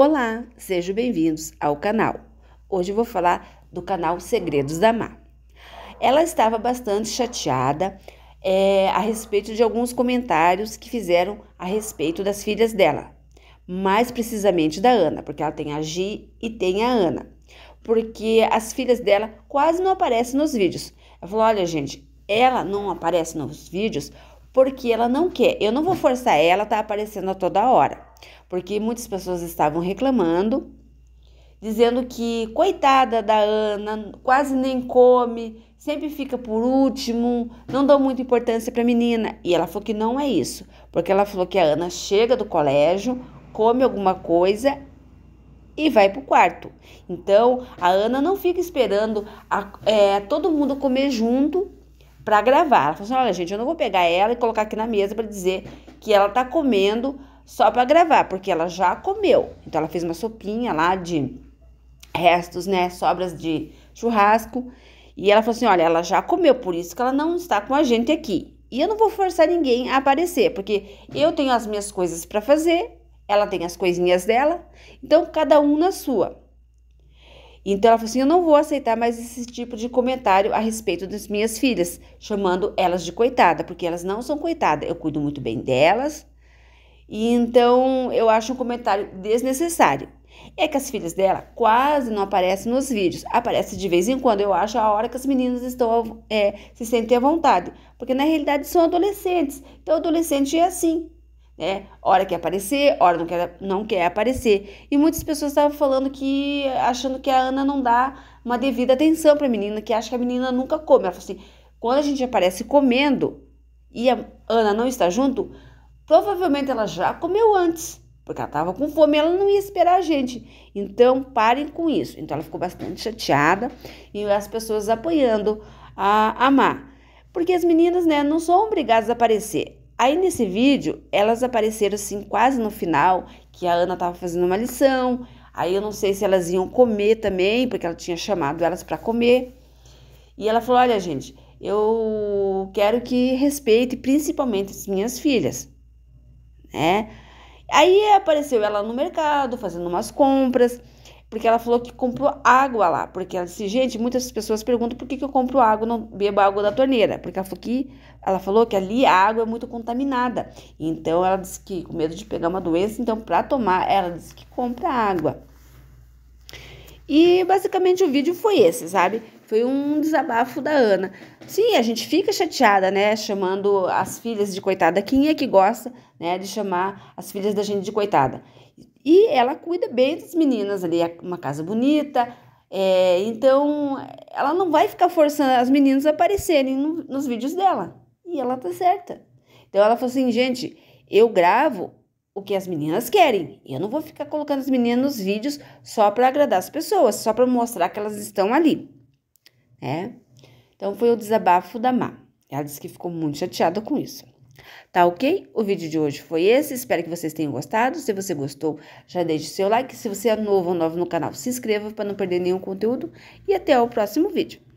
Olá, sejam bem-vindos ao canal. Hoje eu vou falar do canal Segredos da Má. Ela estava bastante chateada é, a respeito de alguns comentários que fizeram a respeito das filhas dela, mais precisamente da Ana, porque ela tem a Gi e tem a Ana, porque as filhas dela quase não aparecem nos vídeos. Ela falou: olha, gente, ela não aparece nos vídeos porque ela não quer. Eu não vou forçar ela a tá aparecendo a toda hora, porque muitas pessoas estavam reclamando, dizendo que coitada da Ana, quase nem come, sempre fica por último, não dá muita importância para a menina. E ela falou que não é isso, porque ela falou que a Ana chega do colégio, come alguma coisa e vai para o quarto. Então a Ana não fica esperando a, é, todo mundo comer junto para gravar. Ela falou assim: olha, gente, eu não vou pegar ela e colocar aqui na mesa para dizer que ela tá comendo só para gravar, porque ela já comeu. Então ela fez uma sopinha lá de restos, né, sobras de churrasco. E ela falou assim: olha, ela já comeu, por isso que ela não está com a gente aqui. E eu não vou forçar ninguém a aparecer, porque eu tenho as minhas coisas para fazer, ela tem as coisinhas dela, então cada um na sua. Então ela falou assim: Eu não vou aceitar mais esse tipo de comentário a respeito das minhas filhas, chamando elas de coitada, porque elas não são coitadas, eu cuido muito bem delas. E então eu acho um comentário desnecessário. É que as filhas dela quase não aparecem nos vídeos, aparece de vez em quando. Eu acho a hora que as meninas estão é, se sentem à vontade, porque na realidade são adolescentes. Então adolescente é assim, né? Hora quer aparecer, hora não quer, não quer aparecer. E muitas pessoas estavam falando que, achando que a Ana não dá uma devida atenção para a menina, que acha que a menina nunca come. Ela falou assim: quando a gente aparece comendo e a Ana não está junto, provavelmente ela já comeu antes, porque ela estava com fome, ela não ia esperar a gente. Então, parem com isso. Então, ela ficou bastante chateada e as pessoas apoiando a Amar. Porque as meninas, né, não são obrigadas a aparecer Aí nesse vídeo, elas apareceram assim quase no final, que a Ana estava fazendo uma lição. Aí eu não sei se elas iam comer também, porque ela tinha chamado elas para comer. E ela falou: "Olha, gente, eu quero que respeite principalmente as minhas filhas", né? Aí apareceu ela no mercado fazendo umas compras porque ela falou que comprou água lá. Porque ela disse, gente, muitas pessoas perguntam por que, que eu compro água, não bebo água da torneira. Porque ela falou que, ela falou que ali a água é muito contaminada. Então ela disse que, com medo de pegar uma doença, então para tomar, ela disse que compra água. E basicamente o vídeo foi esse, sabe? Foi um desabafo da Ana. Sim, a gente fica chateada, né? Chamando as filhas de coitada. Quem é que gosta, né, de chamar as filhas da gente de coitada? E ela cuida bem das meninas ali, é uma casa bonita. É, então, ela não vai ficar forçando as meninas a aparecerem no, nos vídeos dela. E ela tá certa. Então, ela falou assim, gente, eu gravo o que as meninas querem. Eu não vou ficar colocando as meninas nos vídeos só para agradar as pessoas, só para mostrar que elas estão ali. Né? Então, foi o desabafo da Má. Ela disse que ficou muito chateada com isso. Tá ok? O vídeo de hoje foi esse. Espero que vocês tenham gostado. Se você gostou, já deixe seu like. Se você é novo ou novo no canal, se inscreva para não perder nenhum conteúdo. E até o próximo vídeo.